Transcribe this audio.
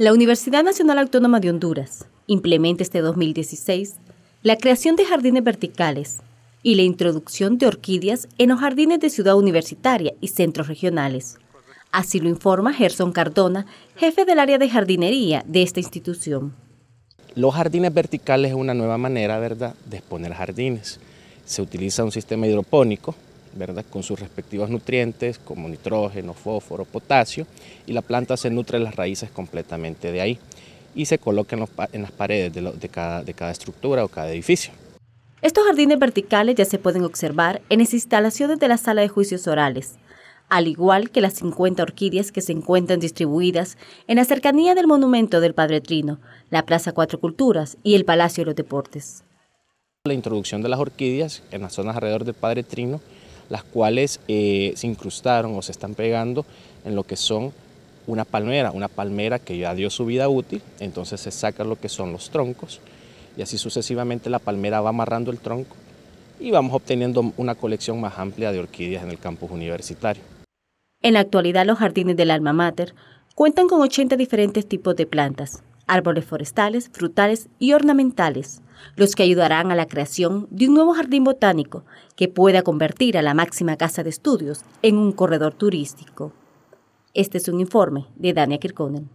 La Universidad Nacional Autónoma de Honduras implementa este 2016 la creación de jardines verticales y la introducción de orquídeas en los jardines de Ciudad Universitaria y centros regionales. Así lo informa Gerson Cardona, jefe del área de jardinería de esta institución. Los jardines verticales es una nueva manera, ¿verdad?, de exponer jardines. Se utiliza un sistema hidropónico con sus respectivos nutrientes como nitrógeno, fósforo, potasio, y la planta se nutre las raíces completamente de ahí y se coloca en, las paredes de, cada, de cada estructura o cada edificio. Estos jardines verticales ya se pueden observar en las instalaciones de la sala de juicios orales, al igual que las 50 orquídeas que se encuentran distribuidas en la cercanía del monumento del Padre Trino, la Plaza Cuatro Culturas y el Palacio de los Deportes. La introducción de las orquídeas en las zonas alrededor del Padre Trino las cuales eh, se incrustaron o se están pegando en lo que son una palmera, una palmera que ya dio su vida útil, entonces se saca lo que son los troncos y así sucesivamente la palmera va amarrando el tronco y vamos obteniendo una colección más amplia de orquídeas en el campus universitario. En la actualidad los jardines del alma mater cuentan con 80 diferentes tipos de plantas, árboles forestales, frutales y ornamentales, los que ayudarán a la creación de un nuevo jardín botánico que pueda convertir a la máxima casa de estudios en un corredor turístico. Este es un informe de Dania Kirkonen.